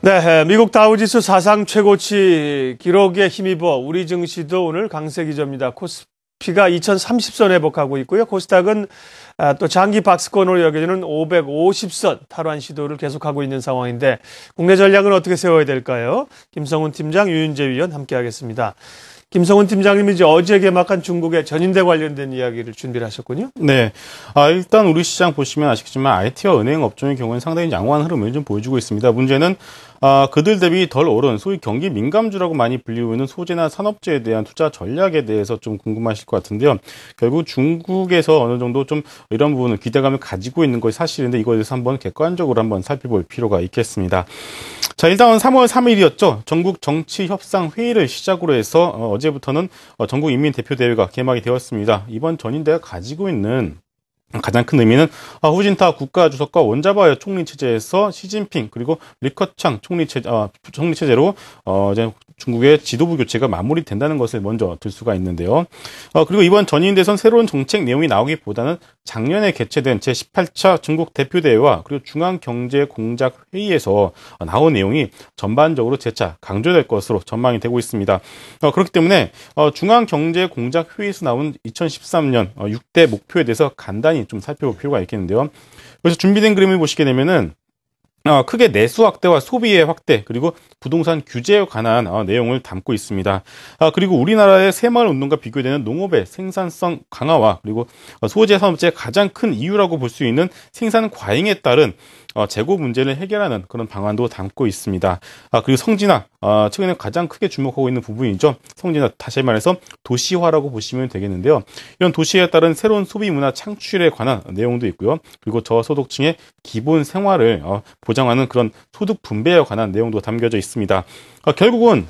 네, 미국 다우지수 사상 최고치 기록에 힘입어 우리 증시도 오늘 강세 기조입니다. 코스피가 2030선 회복하고 있고요. 코스닥은 아, 또 장기 박스권으로 여겨지는 550선 탈환 시도를 계속하고 있는 상황인데 국내 전략은 어떻게 세워야 될까요? 김성훈 팀장, 유윤재 위원 함께하겠습니다. 김성훈 팀장님이 이제 어제 개막한 중국의 전인대 관련된 이야기를 준비를 하셨군요. 네. 아, 일단 우리 시장 보시면 아시겠지만 IT와 은행 업종의 경우에는 상당히 양호한 흐름을 좀 보여주고 있습니다. 문제는 아, 그들 대비 덜 오른 소위 경기 민감주라고 많이 불리우는 소재나 산업재에 대한 투자 전략에 대해서 좀 궁금하실 것 같은데요. 결국 중국에서 어느 정도 좀 이런 부분을 기대감을 가지고 있는 것이 사실인데 이거에 대해서 한번 객관적으로 한번 살펴볼 필요가 있겠습니다. 자, 일단 3월 3일이었죠. 전국 정치협상회의를 시작으로 해서 어, 어제부터는 어, 전국인민대표대회가 개막이 되었습니다. 이번 전인대가 가지고 있는 가장 큰 의미는 아, 후진타 국가주석과 원자바이오 총리 체제에서 시진핑 그리고 리커창 총리 체제 아, 총리 체제로 어, 이제 중국의 지도부 교체가 마무리된다는 것을 먼저 들 수가 있는데요. 어, 그리고 이번 전인 대선 새로운 정책 내용이 나오기보다는 작년에 개최된 제18차 중국 대표 대회와 그리고 중앙 경제 공작 회의에서 나온 내용이 전반적으로 재차 강조될 것으로 전망이 되고 있습니다. 어, 그렇기 때문에 어, 중앙 경제 공작 회의에서 나온 2013년 6대 어, 목표에 대해서 간단히 가만히 좀 살펴볼 필요가 있겠는데요. 그래서 준비된 그림을 보시게 되면은 어, 크게 내수 확대와 소비의 확대 그리고 부동산 규제에 관한 어, 내용을 담고 있습니다. 아, 그리고 우리나라의 새마을 운동과 비교되는 농업의 생산성 강화와 그리고 소재 산업재의 가장 큰 이유라고 볼 수 있는 생산 과잉에 따른 어, 재고 문제를 해결하는 그런 방안도 담고 있습니다. 아, 그리고 성진화 아, 어, 최근에 가장 크게 주목하고 있는 부분이죠. 성진화 다시 말해서 도시화라고 보시면 되겠는데요. 이런 도시에 따른 새로운 소비 문화 창출에 관한 내용도 있고요. 그리고 저소득층의 기본 생활을 어, 보장하는 그런 소득 분배에 관한 내용도 담겨져 있습니다. 아, 결국은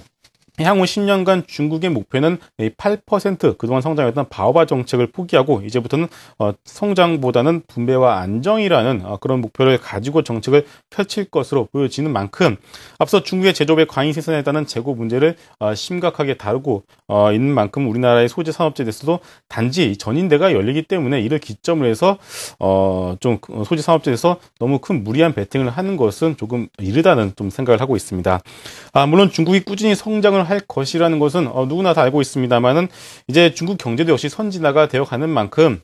향후 10년간 중국의 목표는 8% 그동안 성장했던 바오바 정책을 포기하고 이제부터는 어, 성장보다는 분배와 안정이라는 어, 그런 목표를 가지고 정책을 펼칠 것으로 보여지는 만큼 앞서 중국의 제조업의 과잉 생산에 따른 재고 문제를 어, 심각하게 다루고 있는 만큼 우리나라의 소재 산업재에 대해서도 단지 전인대가 열리기 때문에 이를 기점으로 해서 좀 그 소재 산업재에서 너무 큰 무리한 베팅을 하는 것은 조금 이르다는 좀 생각을 하고 있습니다. 아, 물론 중국이 꾸준히 성장을 할 것이라는 것은 어, 누구나 다 알고 있습니다만은 이제 중국 경제도 역시 선진화가 되어가는 만큼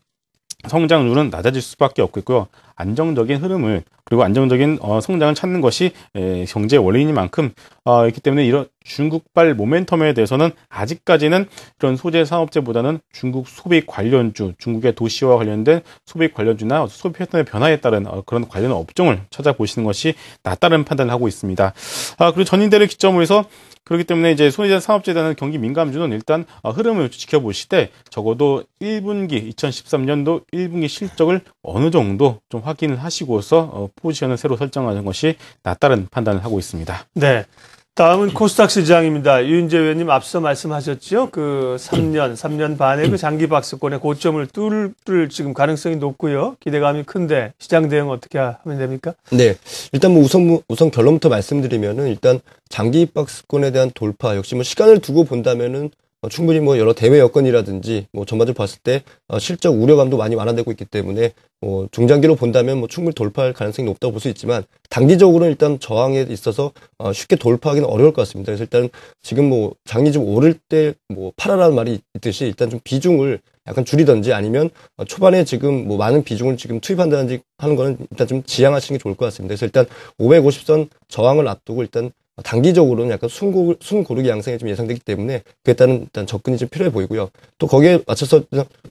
성장률은 낮아질 수밖에 없겠고요. 안정적인 흐름을 그리고 안정적인 어, 성장을 찾는 것이 에, 경제 원리이니만큼 어, 있기 때문에 이런 중국발 모멘텀에 대해서는 아직까지는 그런 소재 산업재보다는 중국 소비 관련주, 중국의 도시와 관련된 소비 관련주나 소비 패턴의 변화에 따른 어, 그런 관련 업종을 찾아보시는 것이 낫다는 판단을 하고 있습니다. 아, 그리고 전인대를 기점으로 해서 그렇기 때문에 이제 소비자 산업재단은 경기 민감주는 일단 어, 흐름을 지켜보실 때 적어도 1분기 2013년도 1분기 실적을 어느 정도 좀 확인을 하시고서 어, 포지션을 새로 설정하는 것이 낫다는 판단을 하고 있습니다. 네. 다음은 코스닥 시장입니다. 유인재 의원님 앞서 말씀하셨죠. 그 3년, 3년 반의 그 장기 박스권의 고점을 뚫을 지금 가능성이 높고요. 기대감이 큰데 시장 대응 어떻게 하면 됩니까? 네. 일단 뭐 우선 우선 결론부터 말씀드리면은 일단 장기 박스권에 대한 돌파 역시 뭐 시간을 두고 본다면은 어, 충분히 뭐 여러 대외 여건이라든지 뭐 전반적으로 봤을 때 어, 실적 우려감도 많이 완화되고 있기 때문에 뭐 중장기로 본다면 뭐 충분히 돌파할 가능성이 높다고 볼 수 있지만 단기적으로는 일단 저항에 있어서 쉽게 돌파하기는 어려울 것 같습니다. 그래서 일단 지금 뭐 장이 좀 오를 때뭐 팔아라는 말이 있듯이 일단 좀 비중을 약간 줄이든지 아니면 초반에 지금 뭐 많은 비중을 지금 투입한다든지 하는 거는 일단 좀 지양하시는 게 좋을 것 같습니다. 그래서 일단 550선 저항을 앞두고 일단 어, 단기적으로는 약간 숨고, 숨고르기 양상이 좀 예상되기 때문에 그에 따른 일단 접근이 좀 필요해 보이고요. 또 거기에 맞춰서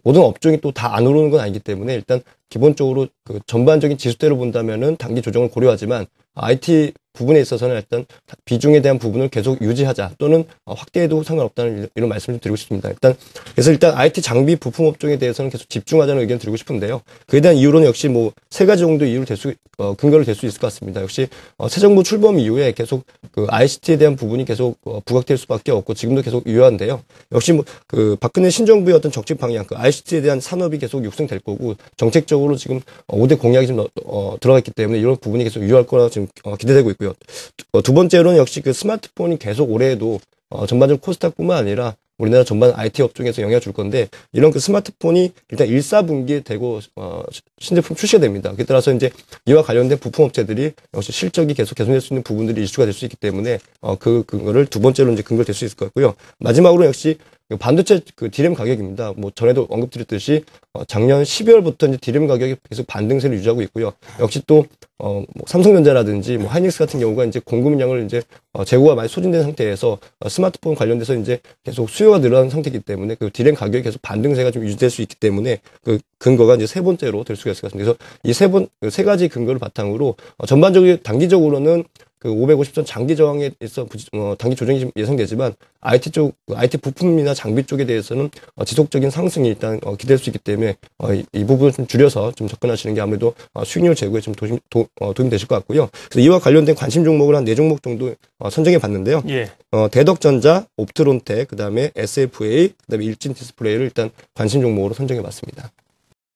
모든 업종이 또 다 안 오르는 건 아니기 때문에 일단 기본적으로 그 전반적인 지수대로 본다면은 단기 조정을 고려하지만 IT 부분에 있어서는 일단 비중에 대한 부분을 계속 유지하자 또는 어, 확대해도 상관없다는 이런 말씀을 드리고 싶습니다. 일단 그래서 일단 IT 장비 부품 업종에 대해서는 계속 집중하자는 의견 드리고 싶은데요. 그에 대한 이유로는 역시 뭐 세 가지 정도 이유를 될 수, 어, 근거를 될 수 있을 것 같습니다. 역시 어, 새 정부 출범 이후에 계속 그 ICT에 대한 부분이 계속 어, 부각될 수밖에 없고 지금도 계속 유효한데요. 역시 뭐그 박근혜 신정부의 어떤 정책 방향, 그 ICT에 대한 산업이 계속 육성될 거고 정책적으로 쪽으로 지금 5대 공약이 좀 어, 들어가 있기 때문에 이런 부분이 계속 유효할 거라 지금 어, 기대되고 있고요. 어, 두 번째로는 역시 그 스마트폰이 계속 올해에도 어, 전반적으로 코스닥뿐만 아니라 우리나라 전반 IT 업종에서 영향을 줄 건데 이런 그 스마트폰이 일단 1, 4분기에 되고 어, 신제품 출시가 됩니다. 그에 따라서 이제 이와 관련된 부품 업체들이 역시 실적이 계속 개선될 수 있는 부분들이 이슈가 될 수 있기 때문에 어, 그 근거를 두 번째로 이제 근거될 수 있을 것 같고요. 마지막으로 역시 반도체 그 디램 가격입니다. 뭐 전에도 언급드렸듯이 어, 작년 12월부터 이제 디램 가격이 계속 반등세를 유지하고 있고요. 역시 또 어, 뭐 삼성전자라든지 뭐 하이닉스 같은 경우가 이제 공급량을 이제 어, 재고가 많이 소진된 상태에서 어, 스마트폰 관련돼서 이제 계속 수요가 늘어난 상태이기 때문에 그 디램 가격이 계속 반등세가 좀 유지될 수 있기 때문에 그 근거가 이제 세 번째로 될 수가 있을 것 같습니다. 그래서 이 세 번, 그 세 가지 근거를 바탕으로 어, 전반적으로 단기적으로는 그 550선 장기 저항에 대 있어 어, 단기 조정이 예상되지만 IT 쪽 IT 그 부품이나 장비 쪽에 대해서는 어, 지속적인 상승이 일단 어, 기대할 수 있기 때문에 어, 이, 이, 부분을 좀 줄여서 좀 접근하시는 게 아무래도 어, 수익률 제고에 좀 도심, 도, 어, 도움이 되실 것 같고요. 그래서 이와 관련된 관심 종목을 한 네 종목 정도 어, 선정해 봤는데요. 예. 어, 대덕전자, 옵트론테 그다음에 SFA, 그다음에 일진 디스플레이를 일단 관심 종목으로 선정해 봤습니다.